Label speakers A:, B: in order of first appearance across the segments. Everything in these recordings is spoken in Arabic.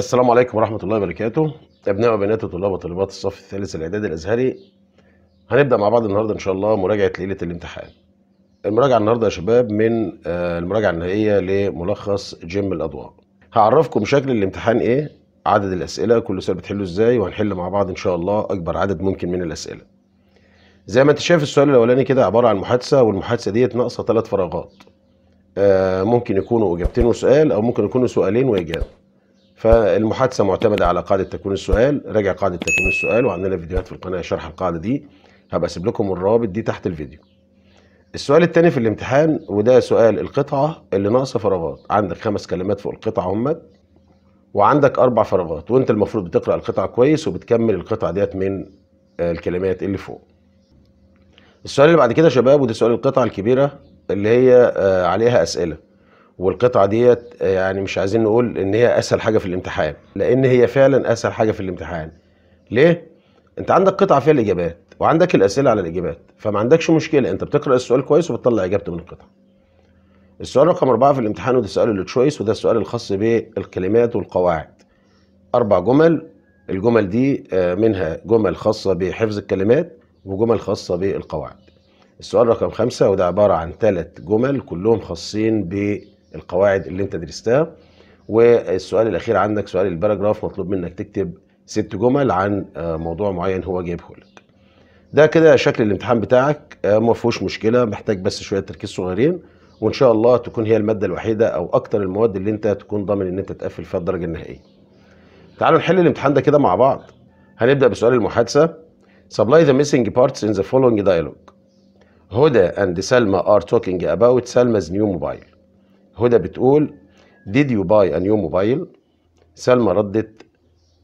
A: السلام عليكم ورحمة الله وبركاته أبناء وبنات وطلاب وطالبات الصف الثالث الإعدادي الأزهري هنبدأ مع بعض النهاردة إن شاء الله مراجعة ليلة الامتحان المراجعة النهاردة يا شباب من آه، المراجعة النهائية لملخص جيم الأضواء هعرفكم شكل الامتحان إيه عدد الأسئلة كل سؤال بتحله إزاي وهنحل مع بعض إن شاء الله أكبر عدد ممكن من الأسئلة زي ما أنت شايف السؤال الأولاني كده عبارة عن محادثة والمحادثة ديت ناقصة ثلاث فراغات آه، ممكن يكونوا إجابتين وسؤال أو ممكن يكونوا سؤالين وإجابة فالمحادثه معتمده على قاعده تكوين السؤال راجع قاعده تكوين السؤال وعندنا فيديوهات في القناه شرح القاعده دي هبقى اسيب لكم الرابط دي تحت الفيديو السؤال الثاني في الامتحان وده سؤال القطعه اللي ناقصه فراغات عندك خمس كلمات فوق القطعه همت وعندك اربع فراغات وانت المفروض بتقرا القطعه كويس وبتكمل القطعه ديت من آه، الكلمات اللي فوق السؤال اللي بعد كده يا شباب وده سؤال القطعه الكبيره اللي هي آه، عليها اسئله والقطعه ديت آه، يعني مش عايزين نقول ان هي اسهل حاجه في الامتحان لان هي فعلا اسهل حاجه في الامتحان ليه انت عندك قطعه فيها الاجابات وعندك الاسئله على الاجابات فما عندكش مشكله انت بتقرا السؤال كويس وبتطلع اجابته من القطعه السؤال رقم أربعة في الامتحان وده سؤال التشويس وده السؤال الخاص بالكلمات والقواعد أربع جمل الجمل دي آه، منها جمل خاصة بحفظ الكلمات وجمل خاصة بالقواعد السؤال رقم خمسة وده عبارة عن ثلاث جمل كلهم خاصين ب القواعد اللي انت درستها والسؤال الاخير عندك سؤال الباراجراف مطلوب منك تكتب ست جمل عن آه، موضوع معين هو جايبه لك ده كده شكل الامتحان بتاعك آه، ما فيهوش مشكله محتاج بس شويه تركيز صغيرين وان شاء الله تكون هي الماده الوحيده او اكتر المواد اللي انت تكون ضامن ان انت تقفل فيها الدرجه النهائيه تعالوا نحل الامتحان ده كده مع بعض هنبدا بسؤال المحادثه supply the missing parts in the following dialogue هدى and سلمى are talking about سلمى's new mobile هدى بتقول did you buy a new mobile سلمى ردت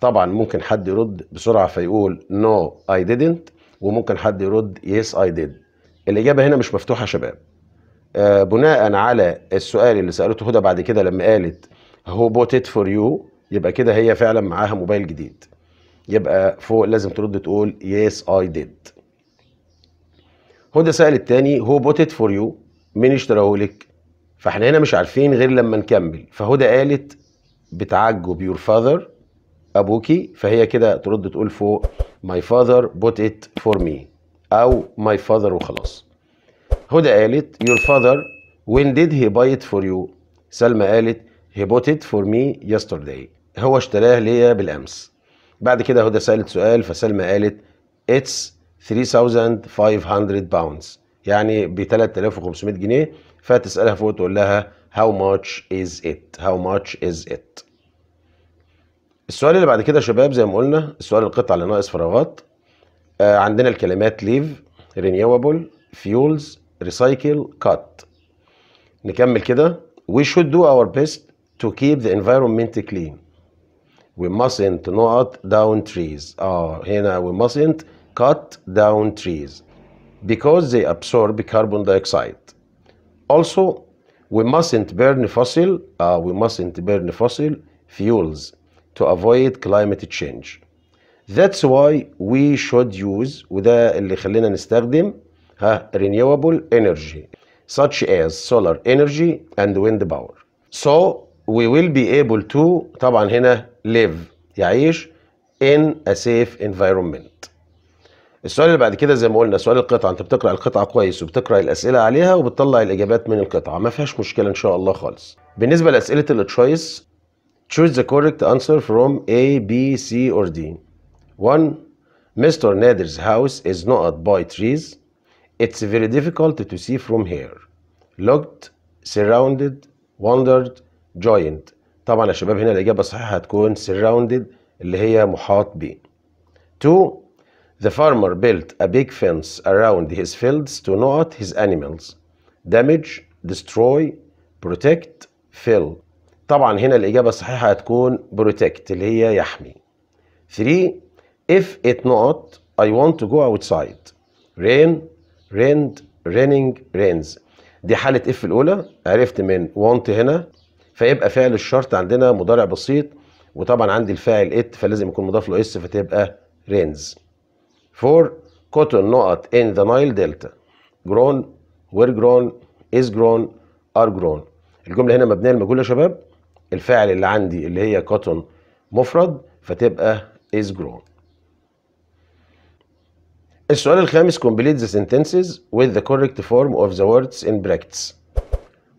A: طبعا ممكن حد يرد بسرعة فيقول no I didn't وممكن حد يرد yes I did الإجابة هنا مش مفتوحة يا شباب آه بناء على السؤال اللي سألته هدى بعد كده لما قالت هو bought it for you يبقى كده هي فعلا معاها موبايل جديد يبقى فوق لازم ترد تقول yes I did هدى سألت تاني هو bought it for you مين اشتراه لك فاحنا هنا مش عارفين غير لما نكمل فهدى قالت بتعجب يور فاذر ابوكي فهي كده ترد تقول فوق ماي فاذر بوت ات فور مي او ماي فاذر وخلاص هدى قالت يور فاذر وين ديد هي باي ات فور يو سلمى قالت هي بوت ات فور مي يسترداي هو اشتراه ليا بالامس بعد كده هدى سالت سؤال فسلمى قالت اتس 3500 باوندز يعني ب 3500 جنيه فتسالها فوق تقول لها how much is it how much is it السؤال اللي بعد كده يا شباب زي ما قلنا السؤال القطع اللي ناقص فراغات آه عندنا الكلمات leave renewable fuels ريسايكل كات نكمل كده we should do our best to keep the environment clean we mustn't not down trees اه هنا we mustn't cut down trees because they absorb carbon dioxide Also, we mustn't burn fossil, uh, we mustn't burn fossil fuels to avoid climate change. That's why we should use وده اللي خلينا نستخدم ها renewable energy such as solar energy and wind power. So we will be able to طبعا هنا live يعيش in a safe environment. السؤال اللي بعد كده زي ما قلنا سؤال القطعه انت بتقرا القطعه كويس وبتقرا الاسئله عليها وبتطلع الاجابات من القطعه ما فيهاش مشكله ان شاء الله خالص بالنسبه لاسئله التشويس choose the correct answer from A, B, C or D 1 Mr. Nader's house is not by trees it's very difficult to see from here looked surrounded wondered joined طبعا يا شباب هنا الاجابه الصحيحه هتكون surrounded اللي هي محاط بيه 2 The farmer built a big fence around his fields to not his animals. Damage, destroy, protect, fill. طبعا هنا الإجابة الصحيحة هتكون protect اللي هي يحمي. 3. If it not, I want to go outside. Rain, rained, raining, rains. دي حالة if الأولى عرفت من want هنا فيبقى فعل الشرط عندنا مضارع بسيط وطبعا عندي الفاعل it فلازم يكون مضاف له اس فتبقى rains. 4 cotton نقط in the Nile Delta grown were grown is grown are grown الجملة هنا مبنية للمجهول يا شباب الفاعل اللي عندي اللي هي cotton مفرد فتبقى is grown السؤال الخامس complete the sentences with the correct form of the words in brackets.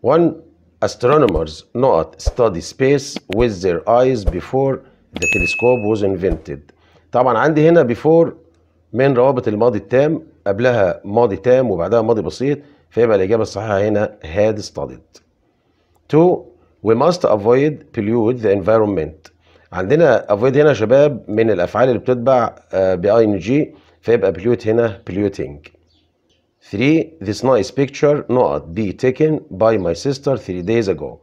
A: One astronomers not study space with their eyes before the telescope was invented. طبعا عندي هنا before من روابط الماضي التام قبلها ماضي تام وبعدها ماضي بسيط فيبقى الإجابة الصحيحة هنا had studied. 2 we must avoid pollute the environment. عندنا avoid هنا شباب من الأفعال اللي بتتبع آه، بـ ing فيبقى pollute هنا polluting. 3 this nice picture not be taken by my sister 3 days ago.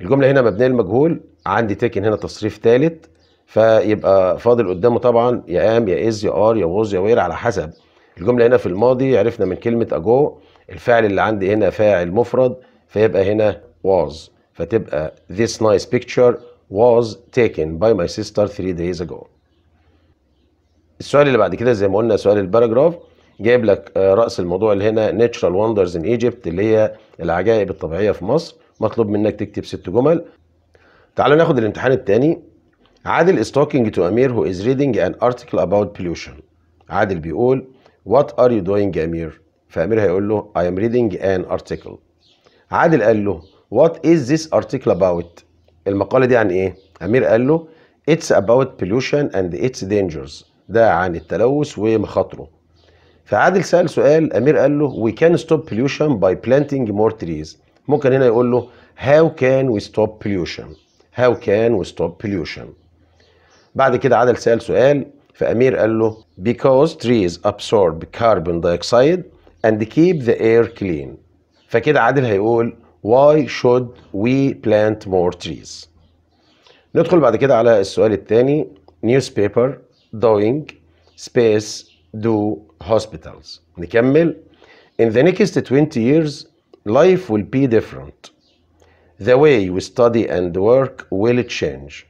A: الجملة هنا مبنية المجهول عندي تيكن هنا تصريف ثالث فيبقى فاضل قدامه طبعا يا ام يا از يا ار يا ووز يا وير على حسب الجمله هنا في الماضي عرفنا من كلمه اجو الفعل اللي عندي هنا فاعل مفرد فيبقى هنا was فتبقى this nice picture was taken by my sister three days ago السؤال اللي بعد كده زي ما قلنا سؤال الباراجراف جايب لك آه، رأس الموضوع اللي هنا Natural Wonders in Egypt اللي هي العجائب الطبيعية في مصر مطلوب منك تكتب ست جمل تعالوا ناخد الامتحان التاني عادل is talking to Amir who is reading an article about pollution عادل بيقول what are you doing Amir فأمير هيقول له I am reading an article عادل قال له what is this article about المقالة دي عن ايه أمير قال له it's about pollution and its dangers ده عن التلوث ومخاطره فعادل سأل سؤال أمير قال له we can stop pollution by planting more trees ممكن هنا يقول له how can we stop pollution how can we stop pollution بعد كده عادل سأل سؤال فأمير قال له because trees absorb carbon dioxide and keep the air clean فكده عادل هيقول why should we plant more trees ندخل بعد كده على السؤال الثاني newspaper doing space do hospitals نكمل in the next 20 years life will be different the way we study and work will change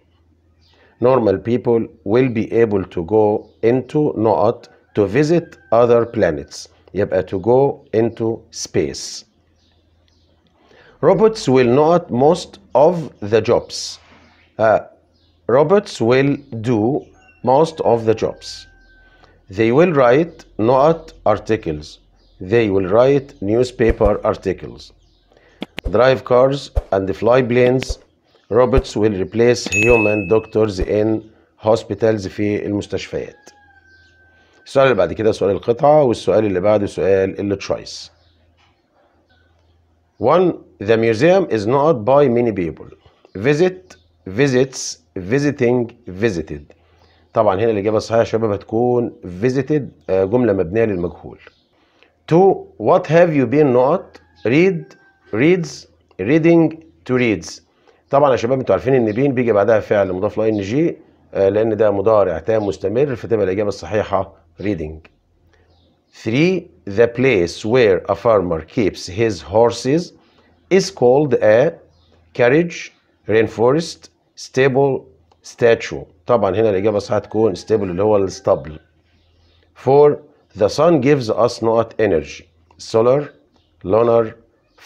A: normal people will be able to go into not to visit other planets يبقى uh, to go into space robots will not most of the jobs uh, robots will do most of the jobs they will write not articles they will write newspaper articles drive cars and fly planes روبوتس ويل ريبليس هيومن دكتورز ان هوسبيتالز في المستشفيات السؤال اللي بعد كده سؤال القطعة والسؤال اللي بعده سؤال التشويس one the museum is not by many people visit visits visiting visited طبعا هنا الإجابة الصحيحة يا شباب هتكون visited آه، جملة مبنية للمجهول two what have you been not read reads reading to reads طبعا يا شباب انتوا عارفين ان بين بيجي بعدها فعل مضاف ان جي آه، لان ده مضارع تام مستمر فتبقى الاجابه الصحيحه ريدنج 3 the place where a farmer keeps his horses is called a carriage rainforest stable statue طبعا هنا الاجابه الصحيحه تكون stable اللي هو الستابل 4 the sun gives us not energy solar lunar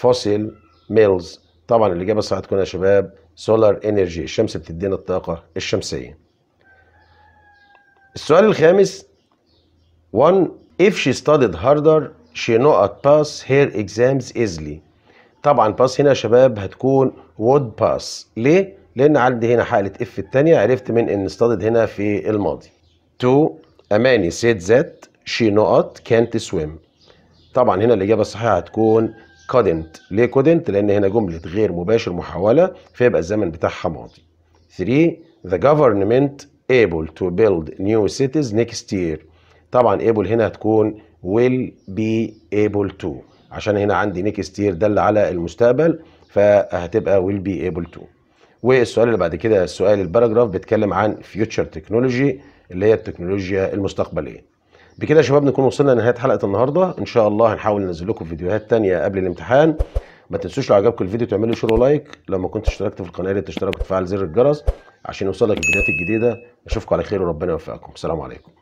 A: fossil mills طبعا الاجابه الصحيحة هتكون يا شباب سولار انرجي الشمس بتدينا الطاقه الشمسيه السؤال الخامس one if she studied harder she not pass her exams easily طبعا باس هنا يا شباب هتكون would pass ليه لان عندي هنا حاله اف الثانيه عرفت من ان studied هنا في الماضي two اماني said that she not can't swim طبعا هنا الاجابه الصحيحه هتكون كودنت ليه كودنت لان هنا جمله غير مباشر محوله فيبقى الزمن بتاعها ماضي 3 the government able to build new cities next year طبعا able هنا هتكون will be able to عشان هنا عندي next year دل على المستقبل فهتبقى will be able to والسؤال اللي بعد كده السؤال الباراجراف بيتكلم عن future technology اللي هي التكنولوجيا المستقبليه بكده يا شباب نكون وصلنا لنهايه حلقه النهارده ان شاء الله هنحاول ننزل لكم فيديوهات تانية قبل الامتحان ما تنسوش لو عجبكم الفيديو تعملوا شير ولايك لو ما كنتش اشتركت في القناه تشترك وتفعل زر الجرس عشان يوصلك الفيديوهات الجديده اشوفكم على خير وربنا يوفقكم السلام عليكم